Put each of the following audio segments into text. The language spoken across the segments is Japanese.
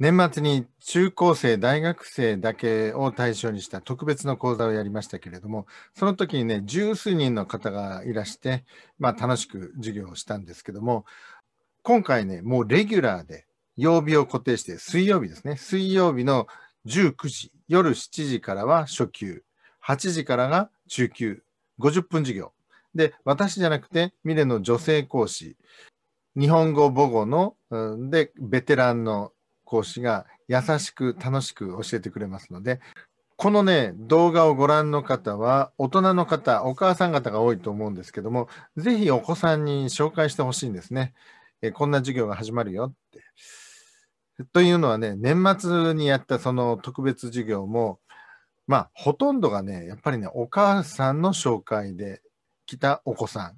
年末に中高生、大学生だけを対象にした特別の講座をやりましたけれども、その時にね、十数人の方がいらして、まあ、楽しく授業をしたんですけども、今回ね、もうレギュラーで曜日を固定して、水曜日ですね、水曜日の19時、夜7時からは初級、8時からが中級、50分授業。で、私じゃなくて、ミレの女性講師、日本語母語の、で、ベテランの講師が優しく楽しく教えてくれますので、このね、動画をご覧の方は、大人の方、お母さん方が多いと思うんですけども、ぜひお子さんに紹介してほしいんですね。えこんな授業が始まるよって。というのはね、年末にやったその特別授業も、まあ、ほとんどがね、やっぱりね、お母さんの紹介で来たお子さん、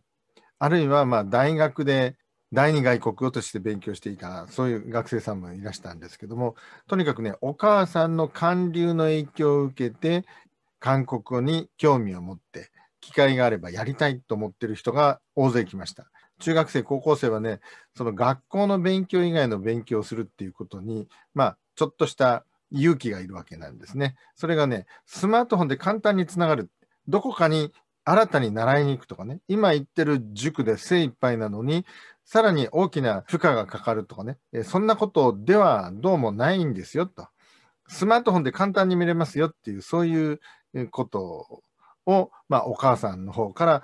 あるいはま大学で第二外国語として勉強していた、そういう学生さんもいらしたんですけども、とにかくね、お母さんの韓流の影響を受けて、韓国語に興味を持って、機会があればやりたいと思ってる人が大勢来ました。中学生、高校生はね、その学校の勉強以外の勉強をするっていうことに、まあ、ちょっとした勇気がいるわけなんですね。それがね、スマートフォンで簡単につながる。どこかに新たに習いに行くとかね、今行ってる塾で精一杯なのに、さらに大きな負荷がかかるとかね、そんなことではどうもないんですよと。スマートフォンで簡単に見れますよっていう、そういうことを、まあ、お母さんの方から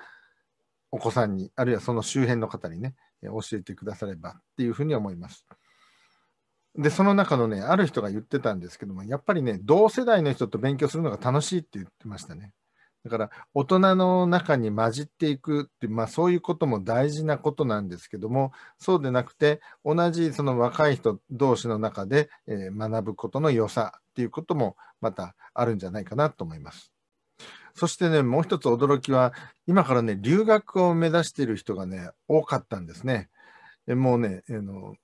お子さんに、あるいはその周辺の方にね、教えてくださればっていうふうに思います。で、その中のね、ある人が言ってたんですけども、やっぱりね、同世代の人と勉強するのが楽しいって言ってましたね。だから大人の中に混じっていくって、まあ、そういうことも大事なことなんですけどもそうでなくて同じその若い人同士の中で、え学ぶことの良さっていうこともまたあるんじゃないかなと思います。そしてねもう一つ驚きは今からね留学を目指している人がね多かったんですね。もうね、あの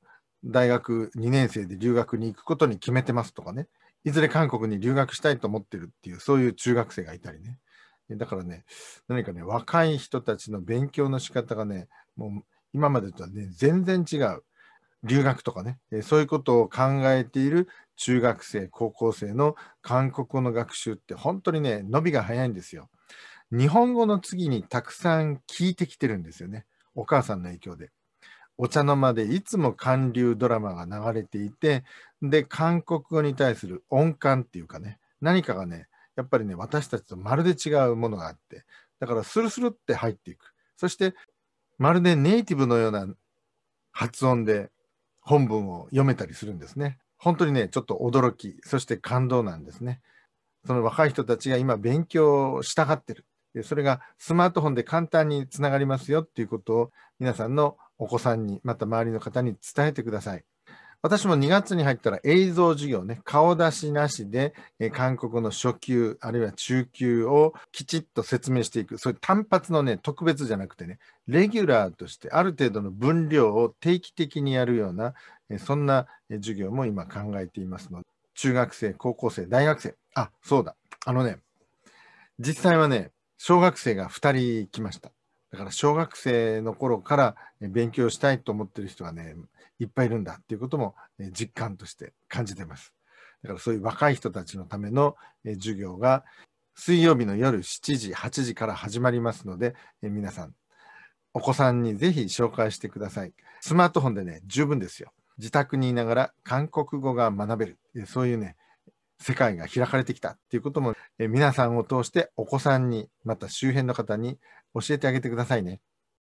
大学2年生で留学に行くことに決めてますとかねいずれ韓国に留学したいと思ってるっていうそういう中学生がいたりねだからね、何かね、若い人たちの勉強の仕方がね、もう今までとはね、全然違う。留学とかね、そういうことを考えている中学生、高校生の韓国語の学習って本当にね、伸びが早いんですよ。日本語の次にたくさん聞いてきてるんですよね。お母さんの影響で。お茶の間でいつも韓流ドラマが流れていて、で、韓国語に対する音感っていうかね、何かがね、やっぱりね、私たちとまるで違うものがあって、だからスルスルって入っていく。そして、まるでネイティブのような発音で本文を読めたりするんですね。本当にね、ちょっと驚き、そして感動なんですね。その若い人たちが今勉強をしたがってる。それがスマートフォンで簡単につながりますよっていうことを皆さんのお子さんに、また周りの方に伝えてください。私も2月に入ったら映像授業ね、顔出しなしで、えー、韓国の初級、あるいは中級をきちっと説明していく。そういう単発のね、特別じゃなくてね、レギュラーとしてある程度の分量を定期的にやるような、えー、そんな授業も今考えていますので、中学生、高校生、大学生。あ、そうだ。あのね、実際はね、小学生が2人来ました。だから小学生の頃から勉強したいと思ってる人がね、いっぱいいるんだっていうことも実感として感じてます。だからそういう若い人たちのための授業が水曜日の夜7時、8時から始まりますので、皆さん、お子さんにぜひ紹介してください。スマートフォンでね、十分ですよ。自宅にいながら韓国語が学べる。そういうね、世界が開かれてきたっていうことも、え皆さんを通してお子さんに、また周辺の方に教えてあげてくださいね。